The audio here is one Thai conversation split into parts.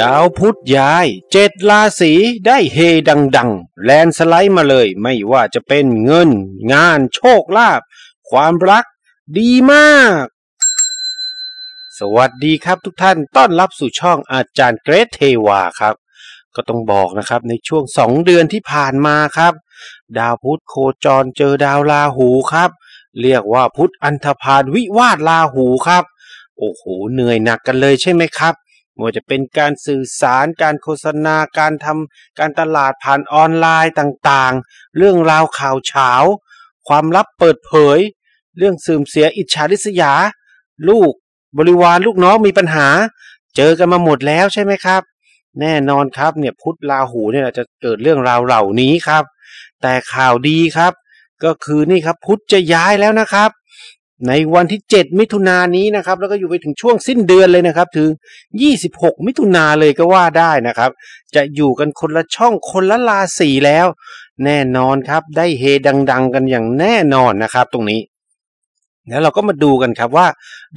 ดาวพุธย้ายเจ็ดราศีได้เฮดังๆ แลนสไลด์มาเลย ไม่ว่าจะเป็นเงิน งานโชคลาภความรักดีมาก สวัสดีครับทุกท่าน ต้อนรับสู่ช่องอาจารย์เกรทเทวาครับ ก็ต้องบอกนะครับ ในช่วงสองเดือนที่ผ่านมาครับ ดาวพุธโคจรเจอดาวลาหูครับ เรียกว่าพุธอันธพาลวิวาดลาหูครับ โอ้โหเหนื่อยหนักกันเลยใช่ไหมครับม่ว่าจะเป็นการสื่อสาร การโฆษณา การทำการตลาดผ่านออนไลน์ต่างๆ เรื่องราวข่าวเฉาความลับเปิดเผย เรื่องสื่อมเสียอิจฉาริษยา ลูกบริวารลูกน้องมีปัญหา เจอกันมาหมดแล้วใช่ไหมครับ แน่นอนครับเนี่ยพุทธลาหูเนี่ยจะเกิดเรื่องราวเหล่านี้ครับ แต่ข่าวดีครับ ก็คือนี่ครับพุทธจะย้ายแล้วนะครับในวันที่ 7 มิถุนายนนี้นะครับแล้วก็อยู่ไปถึงช่วงสิ้นเดือนเลยนะครับ ถึง 26 มิถุนายนเลยก็ว่าได้นะครับ จะอยู่กันคนละช่องคนละราศีแล้ว แน่นอนครับได้เฮดังๆกันอย่างแน่นอนนะครับตรงนี้ แล้วเราก็มาดูกันครับว่า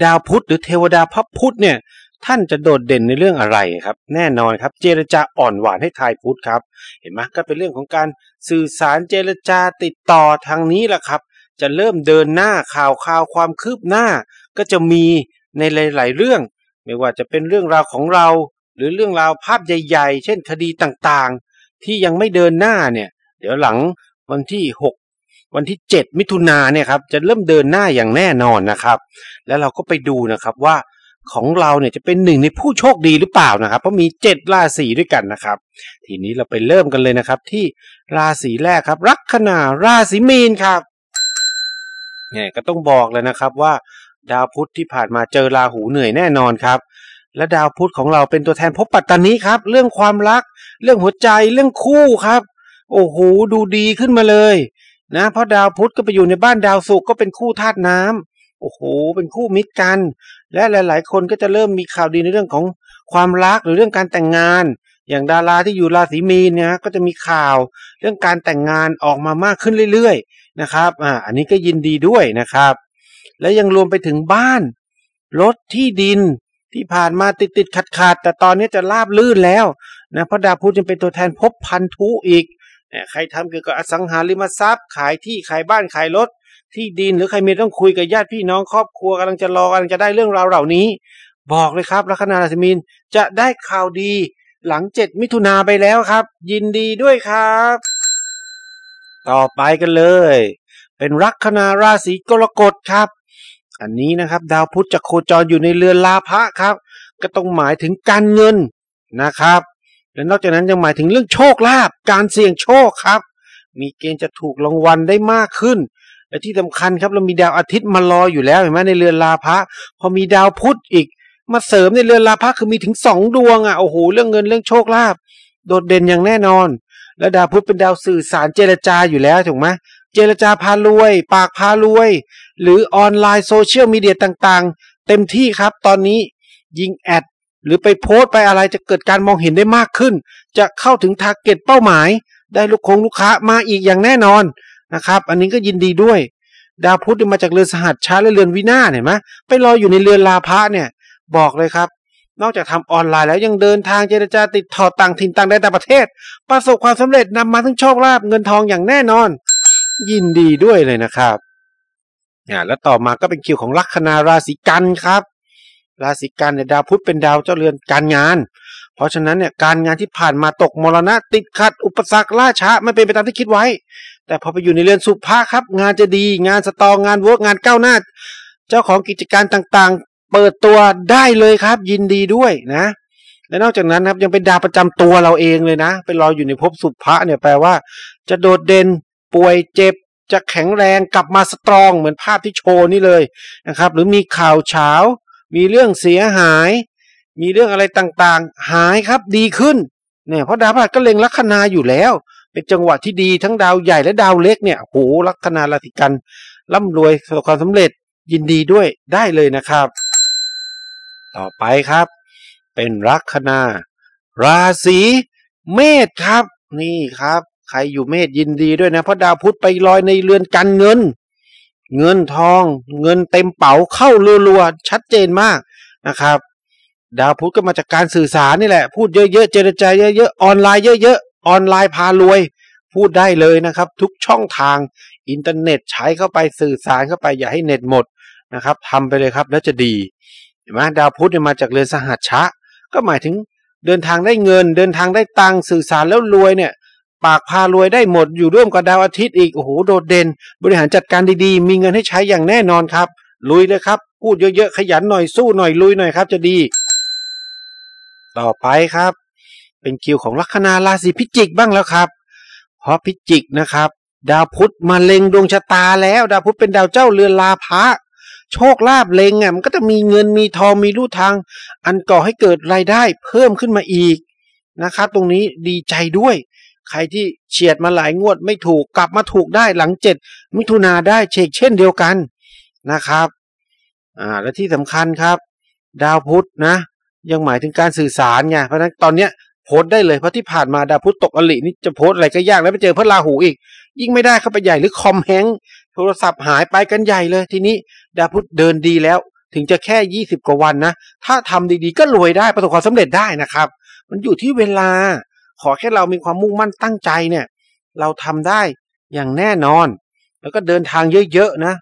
ดาวพุธหรือเทวดาพระพุธเนี่ย ท่านจะโดดเด่นในเรื่องอะไรครับ แน่นอนครับ เจรจาอ่อนหวานให้ทายพุธครับ เห็นไหมก็เป็นเรื่องของการสื่อสารเจรจาติดต่อทางนี้แหละครับจะเริ่มเดินหน้าข่าวข่าวความคืบหน้า ก็จะมีในหลาย ๆเรื่อง ไม่ว่าจะเป็นเรื่องราวของเรา หรือเรื่องราวภาพใหญ่ๆ เช่นคดีต่างๆที่ยังไม่เดินหน้าเนี่ย เดี๋ยวหลังวันที่ 6 วันที่ 7 มิถุนาเนี่ยครับจะเริ่มเดินหน้าอย่างแน่นอนนะครับ แล้วเราก็ไปดูนะครับว่าของเราเนี่ยจะเป็นหนึ่งในผู้โชคดีหรือเปล่านะครับ เพราะมี 7 ราศีด้วยกันนะครับ ทีนี้เราไปเริ่มกันเลยนะครับ ที่ราศีแรกครับลัคนาราศีมีนครับเนี่ยก็ต้องบอกเลยนะครับว่าดาวพุธที่ผ่านมาเจอราหูเหนื่อยแน่นอนครับ และดาวพุธของเราเป็นตัวแทนพบปัตตานีครับ เรื่องความรักเรื่องหัวใจเรื่องคู่ครับ โอ้โหดูดีขึ้นมาเลย นะ เพราะดาวพุธก็ไปอยู่ในบ้านดาวศุกร์ก็เป็นคู่ธาตุน้ำ โอ้โหเป็นคู่มิตรกัน และหลายๆ คนก็จะเริ่มมีข่าวดีในเรื่องของความรักหรือเรื่องการแต่งงานอย่างดาราที่อยู่ราศีมีนเนี่ยก็จะมีข่าวเรื่องการแต่งงานออกมามากขึ้นเรื่อยๆนะครับอ่าอันนี้ก็ยินดีด้วยนะครับ และยังรวมไปถึงบ้านรถที่ดินที่ผ่านมาติดติดขัดขัดแต่ตอนนี้จะราบลื่นแล้วนะเพราะดาวพุธจะเป็นตัวแทนพบพันธุอีกเนี่ยใครทำเกี่ยวกับอสังหาริมทรัพย์ขายที่ขายบ้านขายรถ ที่ดินหรือใครมีต้องคุยกับญาติพี่น้องครอบครัวกำลังจะรอกำลังจะได้เรื่องราวเหล่านี้ บอกเลยครับลัคนาราศีมีนจะได้ข่าวดีหลังเจ็ดมิถุนาไปแล้วครับ ยินดีด้วยครับ ต่อไปกันเลย เป็นรัขนาราศีกรกฎครับ อันนี้นะครับดาวพุธจะโคจรอยู่ในเรือนลาภะครับ ก็ต้องหมายถึงการเงินนะครับ และนอกจากนั้นยังหมายถึงเรื่องโชคลาภการเสี่ยงโชคครับ มีเกณฑ์จะถูกรางวัลได้มากขึ้น และที่สำคัญครับเรามีดาวอาทิตย์มารออยู่แล้วเห็นไหมในเรือนลาภะพอมีดาวพุธอีกมาเสริมในเรือนลาภคือมีถึงสองดวงอ่ะโอ้โหเรื่องเงินเรื่องโชคลาภโดดเด่นอย่างแน่นอน และดาวพุธเป็นดาวสื่อสารเจรจาอยู่แล้วถูกไหมเจรจาพารวย ปากพารวย หรือออนไลน์โซเชียลมีเดียต่างๆ เต็มที่ครับตอนนี้ยิงแอด หรือไปโพสต์ไปอะไรจะเกิดการมองเห็นได้มากขึ้น จะเข้าถึงทาร์เก็ตเป้าหมาย ได้ลูกคงลูกค้ามาอีกอย่างแน่นอนนะครับ อันนี้ก็ยินดีด้วย ดาวพุธมาจากเรือนสหัสช้าและเรือนวินาเห็นไหมไปรออยู่ในเรือนลาภะเนี่ยบอกเลยครับ นอกจากทำออนไลน์แล้วยังเดินทางเจรจาติดต่อต่างถิ่นต่างแดนต่างประเทศ ประสบความสำเร็จนำมาทั้งโชคลาภเงินทองอย่างแน่นอน ยินดีด้วยเลยนะครับเนี่ยแล้วต่อมาก็เป็นคิวของลัคนาราศีกันครับ ราศีกันเนี่ยดาวพุธเป็นดาวเจ้าเรือนการงาน เพราะฉะนั้นเนี่ยการงานที่ผ่านมาตกมรณะ ติดขัด อุปสรรคล่าช้าไม่เป็นไปตามที่คิดไว้ แต่พอไปอยู่ในเรือนสุภาครับ งานจะดีงานสตองงานเวิร์กงานก้าวหน้า เจ้าของกิจการต่างเปิดตัวได้เลยครับ ยินดีด้วยนะ และนอกจากนั้นครับยังเป็นดาวประจำตัวเราเองเลยนะเป็นรออยู่ในภพสุภะเนี่ยแปลว่าจะโดดเด่นป่วยเจ็บ จะแข็งแรงกลับมาสตรองเหมือนภาพที่โชว์นี่เลยนะครับ หรือมีข่าวเช้ามีเรื่องเสียหาย มีเรื่องอะไรต่างๆหายครับดีขึ้นเนี่ยเพราะดาวพฤหัสก็เล็งลัคนาอยู่แล้ว เป็นจังหวะที่ดี ทั้งดาวใหญ่และดาวเล็กเนี่ยโหลัคนาราศีกันร่ำรวยประสบความสำเร็จยินดีด้วยได้เลยนะครับต่อไปครับ เป็นลัคนา ราศี เมษครับ นี่ครับ ใครอยู่เมษยินดีด้วยนะเพราะดาวพุธไปลอยในเรือนการเงิน เงินทองเงินเต็มเป๋าเข้าลัวๆชัดเจนมากนะครับ ดาวพุธก็มาจากการ สื่อสารนี่แหละพูดเยอะๆเจรจาเยอะ ๆ ออนไลน์เยอะ ๆออนไลน์พารวย พูดได้เลยนะครับ ทุกช่องทางอินเทอร์เน็ตใช้เข้าไปสื่อสารเข้าไปอย่าให้เน็ตหมดนะครับทำไปเลยครับแล้วจะดีห็นไหมดาวพุธเนี่ยมาจากเรือนสหัชชะ ก็หมายถึงเดินทางได้เงินเดินทางได้ตังสื่อสารแล้วรวยเนี่ย ปากพารวยได้หมดอยู่ร่วมกับดาวอาทิตย์อีกโอ้โหโดดเด่นบริหารจัดการดีๆ มีเงินให้ใช้อย่างแน่นอนครับ ลุยเลยครับพูดเยอะๆขยันหน่อยสู้หน่อยลุยหน่อยครับจะดี ต่อไปครับ เป็นคิวของลัคนาราศีพิจิกบ้างแล้วครับ เพราะพิจิกนะครับ ดาวพุธมาเล็งดวงชะตาแล้ว ดาวพุธเป็นดาวเจ้าเรือนลาภะโชคลาภเลงอ่ะมันก็จะมีเงินมีทองมีลู่ทาง อันก่อให้เกิดรายได้เพิ่มขึ้นมาอีกนะครับ ตรงนี้ดีใจด้วย ใครที่เฉียดมาหลายงวด ไม่ถูกกลับมาถูกได้หลังเจ็ดมิถุนาได้เชกเช่นเดียวกันนะครับอ่าและที่สำคัญครับ ดาวพุธนะยังหมายถึงการสื่อสารไงเพราะฉะนั้นตอนเนี้ยโพสได้เลยเพราะที่ผ่านมาดาวพุธตกอลินี่จะโพสอะไรก็ยากแล้วไปเจอพระราหูอีก ยิ่งไม่ได้เข้าไปใหญ่หรือคอมแฮงโทรศัพท์หายไปกันใหญ่เลยทีนี้ ดาพุธเดินดีแล้ว ถึงจะแค่ยี่สิบกว่าวันนะ ถ้าทำดีๆก็รวยได้ประสบความสำเร็จได้นะครับ มันอยู่ที่เวลาขอแค่เรามีความมุ่งมั่นตั้งใจเนี่ย เราทำได้อย่างแน่นอน แล้วก็เดินทางเยอะๆนะ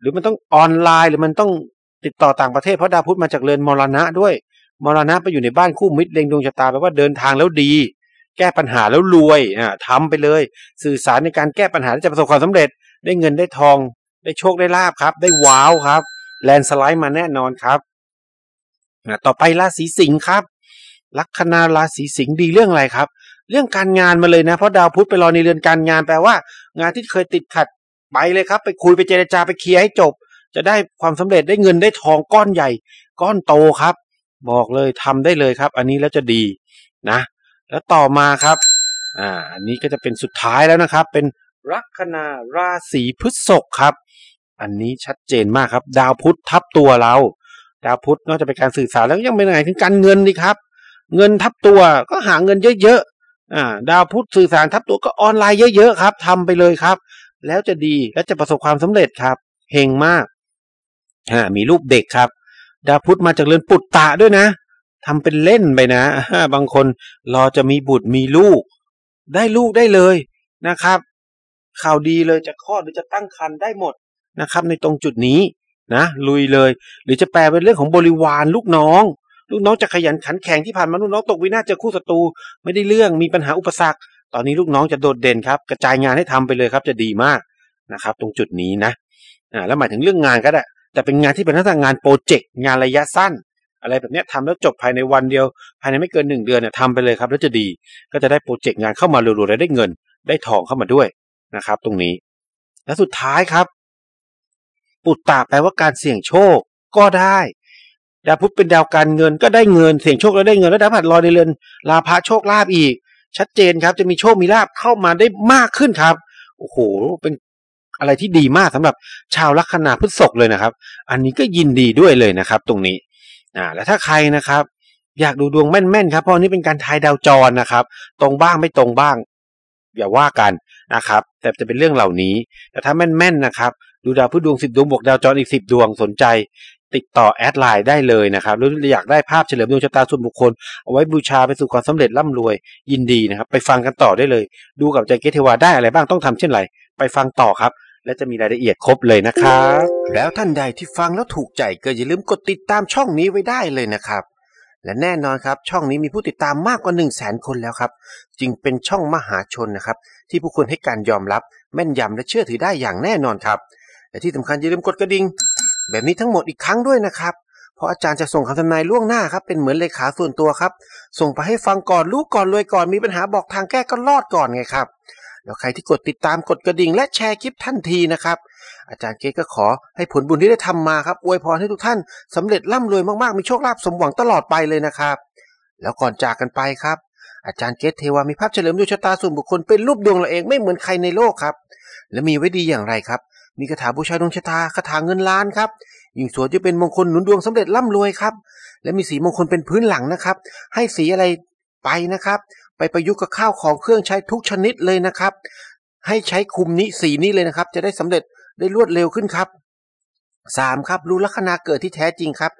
หรือมันต้องออนไลน์หรือมันต้องติดต่อต่างประเทศ เพราะดาพุธมาจากเรือนมรณะ ด้วยมรณะไปอยู่ในบ้านคู่มิตรเลงดวงชะตาแปลว่าเดินทางแล้วดี แก้ปัญหาแล้วรวยอ่าทำไปเลยสื่อสารในการแก้ปัญหาจะประสบความสำเร็จได้เงินได้ทอง ได้โชคได้ลาบครับ ได้ว้าวครับ แลนสไลด์มาแน่นอนครับต่อไปราศีสิงห์ครับ ลัคนาราศีสิงห์ดีเรื่องอะไรครับ เรื่องการงานมาเลยนะเพราะดาวพุธไปรอในเรือนการงานแปลว่า งานที่เคยติดขัดไปเลยครับ ไปคุยไปเจรจาไปเคลียร์ให้จบ จะได้ความสำเร็จได้เงินได้ทองก้อนใหญ่ ก้อนโตครับ บอกเลยทำได้เลยครับ อันนี้แล้วจะดีนะ แล้วต่อมาครับอ่าอันนี้ก็จะเป็นสุดท้ายแล้วนะครับเป็นลัคนาราศีพฤษภครับ อันนี้ชัดเจนมากครับ ดาวพุธทับตัวเรา ดาวพุธนอกจากเป็นการสื่อสารแล้วยังเป็นไงถึงการเงินดีครับ เงินทับตัวก็หาเงินเยอะๆอ่าดาวพุธสื่อสารทับตัวก็ออนไลน์เยอะ ๆ ครับ ทำไปเลยครับ แล้วจะดีและจะประสบความสำเร็จครับเฮงมากอ่ามีรูปเด็กครับ ดาวพุธมาจากเรือนปุตตะด้วยนะ ทำเป็นเล่นไปนะบางคนรอจะมีบุตรมีลูก ได้ลูกได้เลยนะครับข่าวดีเลยจะคลอดหรือจะตั้งครรภ์ได้หมดนะครับ ในตรงจุดนี้นะ ลุยเลย หรือจะแปลเป็นเรื่องของบริวารลูกน้อง ลูกน้องจะขยันขันแข็งที่ผ่านมาลูกน้องตกวินาศเจอคู่ศัตรูไม่ได้เรื่องมีปัญหาอุปสรรคตอนนี้ลูกน้องจะโดดเด่นครับ กระจายงานให้ทำไปเลยครับจะดีมากนะครับ ตรงจุดนี้นะอ่าแล้วหมายถึงเรื่องงานก็ได้แต่เป็นงานที่เป็นทักษะงานโปรเจกต์งานระยะสั้น อะไรแบบนี้ทำแล้วจบภายในวันเดียว ภายในไม่เกินหนึ่งเดือนเนี่ยทำไปเลยครับ แล้วจะดีก็จะได้โปรเจกต์งานเข้ามารัวๆและได้เงิน ได้ทองเข้ามาด้วยนะครับ ตรงนี้ และสุดท้ายครับ ปุตตะแปลว่าการเสี่ยงโชคก็ได้ดาวพุธเป็นดาวการเงิน ก็ได้เงิน เสี่ยงโชคแล้วได้เงินแล้วดาวผหัดลอยในเรือนลาภโชคลาภอีก ชัดเจนครับ จะมีโชคมีลาภเข้ามาได้มากขึ้นครับโอ้โหเป็นอะไรที่ดีมากสำหรับชาวลัคนาพฤษภเลยนะครับ อันนี้ก็ยินดีด้วยเลยนะครับ ตรงนี้ อ่าและถ้าใครนะครับ อยากดูดวงแม่นๆครับ เพราะนี้เป็นการทายดาวจรนะครับ ตรงบ้างไม่ตรงบ้างอย่าว่ากันนะครับ แต่จะเป็นเรื่องเหล่านี้แต่ถ้าแม่นๆนะครับ ดูดาวพืสดวงสิบดวงบวกดาวจรอีกสิบดวงสนใจ ติดต่อแอดไลน์ได้เลยนะครับ หรืออยากได้ภาพเฉลิมดวงชะตาส่วนบุคคลเอาไว้บูชาไปสู่ความสำเร็จร่ำรวย ยินดีนะครับ ไปฟังกันต่อได้เลย ดูกับใจเกตเทวาได้อะไรบ้างต้องทำเช่นไรไปฟังต่อครับ และจะมีรายละเอียดครบเลยนะครับแล้วท่านใดที่ฟังแล้วถูกใจก็อย่าลืมกดติดตามช่องนี้ไว้ได้เลยนะครับและแน่นอนครับช่องนี้มีผู้ติดตามมากกว่า 1 0 0 0 0แสนคนแล้วครับจึงเป็นช่องมหาชนนะครับ ที่ผู้คนให้การยอมรับแม่นยำและเชื่อถือได้อย่างแน่นอนครับและที่สำคัญอย่าลืมกดกระดิ่งแบบนี้ทั้งหมดอีกครั้งด้วยนะครับ เพราะอาจารย์จะส่งคำทำนายล่วงหน้าครับเป็นเหมือนเลขาส่วนตัวครับ ส่งไปให้ฟังก่อนรู้ก่อนรวยก่อนมีปัญหาบอกทางแก้ก็รอดก่อนไงครับแล้วใครที่กดติดตาม กดกระดิ่ง และแชร์คลิปทันทีนะครับ อาจารย์เกก็ขอให้ผลบุญที่ได้ทำมาครับอวยพรให้ทุกท่าน สำเร็จร่ำรวยมากๆมีโชคลาภสมหวัง ตลอดไปเลยนะครับ แล้วก่อนจากกันไปครับ อาจารย์เกตเทวามีภาพเฉลิมดวงชะตาส่วนบุคคลเป็นรูปดวงเราเองไม่เหมือนใครในโลกครับและมีไว้ดีอย่างไรครับมีคาถาบูชาดวงชะตาคาถาเงินล้านครับยิ่งสวยจะเป็นมงคลหนุนดวงสำเร็จร่ำรวยครับ และมีสีมงคลเป็นพื้นหลังนะครับให้สีอะไรไปนะครับไปประยุกต์กับข้าวของเครื่องใช้ทุกชนิดเลยนะครับ ให้ใช้คุมนี้สีนี้เลยนะครับ จะได้สำเร็จได้รวดเร็วขึ้นครับ 3. ครับรู้ลัคนาเกิดที่แท้จริงครับ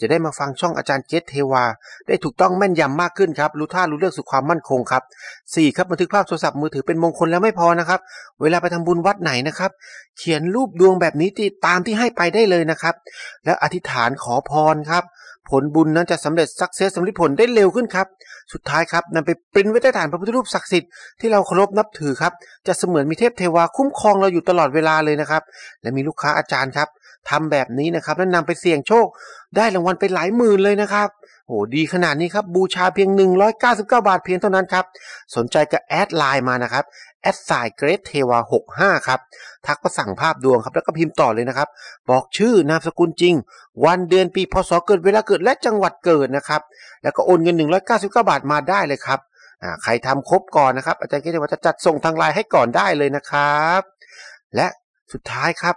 จะได้มาฟังช่องอาจารย์เจษเทวา ได้ถูกต้องแม่นยำมากขึ้นครับ รู้ท่า รู้เรื่องสู่ความมั่นคงครับ 4. ครับบันทึกภาพโทรศัพท์มือถือเป็นมงคลแล้วไม่พอนะครับ เวลาไปทำบุญวัดไหนนะครับ เขียนรูปดวงแบบนี้ที่ตามที่ให้ไปได้เลยนะครับ แล้วอธิษฐานขอพรครับ ผลบุญนั้นจะสำเร็จสักเซสสำลิผลได้เร็วขึ้นครับ สุดท้ายครับนำไปปริ้นไว้ใต้ฐานพระพุทธรูปศักดิ์สิทธิ์ที่เราเคารพนับถือครับ จะเสมือนมีเทพเทวาคุ้มครองเราอยู่ตลอดเวลาเลยนะครับ และมีลูกค้าอาจารย์ครับทำแบบนี้นะครับแล้วนำไปเสี่ยงโชค ได้รางวัลไปหลายหมื่นเลยนะครับโหดีขนาดนี้ครับ บูชาเพียง 199 บาทเพียงเท่านั้นครับ สนใจก็แอดไลน์มานะครับแอดสายเกรดเทวา65ครับ ทักก็สั่งภาพดวงครับ แล้วก็พิมพ์ต่อเลยนะครับ บอกชื่อนามสกุลจริง วันเดือนปีพศเกิดเวลาเกิดและจังหวัดเกิดนะครับ แล้วก็โอนเงิน199บาทมาได้เลยครับใครทำครบก่อนนะครับอาจารย์เกรดเทวาจะจัดส่งทางไลน์ให้ก่อนได้เลยนะครับ และสุดท้ายครับ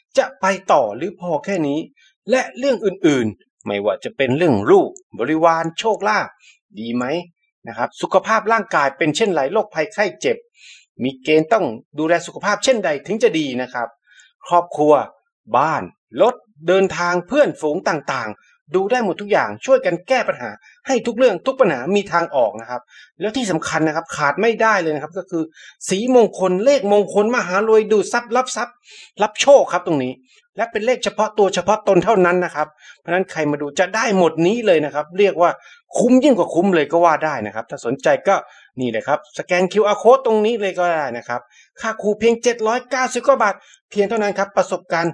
จะไปต่อหรือพอแค่นี้ และเรื่องอื่นๆไม่ว่าจะเป็นเรื่องลูกบริวารโชคลาภดีไหมนะครับสุขภาพร่างกายเป็นเช่นไรโรคภัยไข้เจ็บ มีเกณฑ์ต้องดูแลสุขภาพเช่นใดถึงจะดีนะครับ ครอบครัวบ้านรถเดินทางเพื่อนฝูงต่างๆดูได้หมดทุกอย่างช่วยกันแก้ปัญหาให้ทุกเรื่องทุกปัญหามีทางออกนะครับแล้วที่สำคัญนะครับขาดไม่ได้เลยนะครับก็คือสีมงคลเลขมงคล มหารวยดูทรัพย์รับทรัพย์ รับโชคครับตรงนี้ และเป็นเลขเฉพาะตัวเฉพาะตนเท่านั้นนะครับเพราะนั้นใครมาดูจะได้หมดนี้เลยนะครับเรียกว่าคุ้มยิ่งกว่าคุ้มเลยก็ว่าได้นะครับ ถ้าสนใจก็นี่เลยครับสแกน QR code ตรงนี้เลยก็ได้นะครับค่าครูเพียง7 9าบาทเพียงเท่านั้นครับประสบการณ์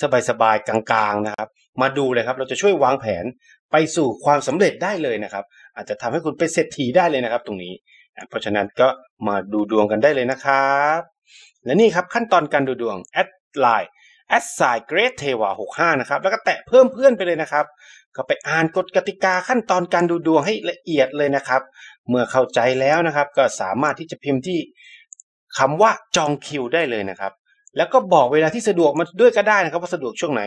สบายๆกลาง ๆ นะครับ มาดูเลยครับ เราจะช่วยวางแผนไปสู่ความสำเร็จได้เลยนะครับ อาจจะทำให้คุณเป็นเศรษฐีได้เลยนะครับตรงนี้ เพราะฉะนั้นก็มาดูดวงกันได้เลยนะครับ และนี่ครับขั้นตอนการดูดวงแอดไลน์แอดายเกรทเทวาหกห้านะครับ แล้วก็แตะเพิ่มเพื่อนไปเลยนะครับ ก็ไปอ่านกฎกติกาขั้นตอนการดูดวงให้ละเอียดเลยนะครับ เมื่อเข้าใจแล้วนะครับ ก็สามารถที่จะพิมพ์ที่คำว่าจองคิวได้เลยนะครับแล้วก็บอกเวลาที่สะดวกมาด้วยก็ได้นะครับว่าสะดวกช่วงไหน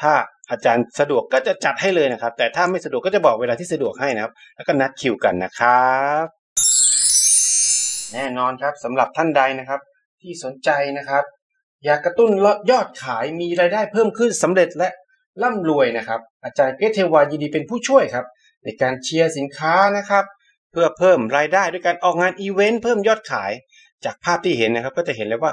ถ้าอาจารย์สะดวกก็จะจัดให้เลยนะครับ แต่ถ้าไม่สะดวกก็จะบอกเวลาที่สะดวกให้นะครับ แล้วก็นัดคิวกันนะครับแน่นอนครับสำหรับท่านใดนะครับ ที่สนใจนะครับ อยากกระตุ้นยอดขายมีรายได้เพิ่มขึ้นสำเร็จและร่ำรวยนะครับ อาจารย์เพชรเทวายินดีเป็นผู้ช่วยครับ ในการเชียร์สินค้านะครับ เพื่อเพิ่มรายได้ด้วยการออกงานอีเวนต์เพิ่มยอดขายจากภาพที่เห็นนะครับ ก็จะเห็นเลยว่า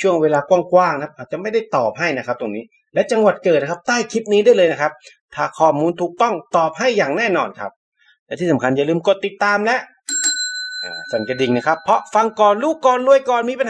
ช่วงเวลากว้างๆนะครับอาจจะไม่ได้ตอบให้นะครับตรงนี้ และจังหวัดเกิดนะครับใต้คลิปนี้ได้เลยนะครับ ถ้าข้อมูลถูกต้องตอบให้อย่างแน่นอนครับ และที่สำคัญอย่าลืมกดติดตามและสั่นกระดิ่งนะครับ เพราะฟังก่อนลูกก่อน รวยก่อนมีปัญหา